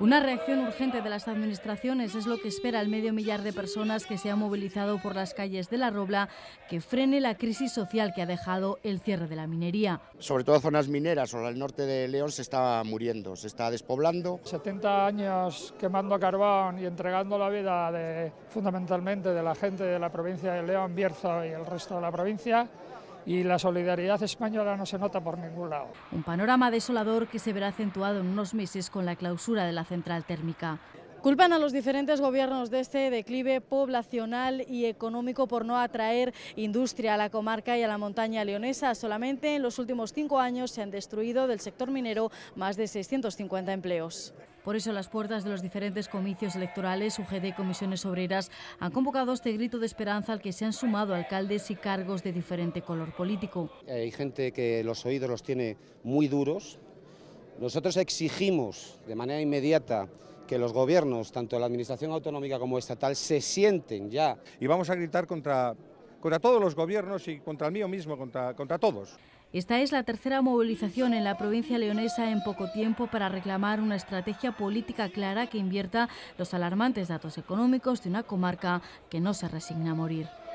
Una reacción urgente de las administraciones es lo que espera el medio millar de personas que se han movilizado por las calles de La Robla que frene la crisis social que ha dejado el cierre de la minería. Sobre todo zonas mineras o el norte de León se está muriendo, se está despoblando. 70 años quemando carbón y entregando la vida fundamentalmente de la gente de la provincia de León, Bierzo y el resto de la provincia y la solidaridad española no se nota por ningún lado. Un panorama desolador que se verá acentuado en unos meses con la clausura de la central térmica. Culpan a los diferentes gobiernos de este declive poblacional y económico por no atraer industria a la comarca y a la montaña leonesa. Solamente en los últimos cinco años se han destruido del sector minero más de 650 empleos. Por eso, las puertas de los diferentes comicios electorales, UGD y comisiones obreras han convocado este grito de esperanza al que se han sumado alcaldes y cargos de diferente color político. Hay gente que los oídos los tiene muy duros. Nosotros exigimos de manera inmediata que los gobiernos, tanto la administración autonómica como estatal, se sienten ya. Y vamos a gritar contra, contra todos los gobiernos y contra el mío mismo, contra, contra todos. Esta es la tercera movilización en la provincia leonesa en poco tiempo para reclamar una estrategia política clara que invierta los alarmantes datos económicos de una comarca que no se resigna a morir.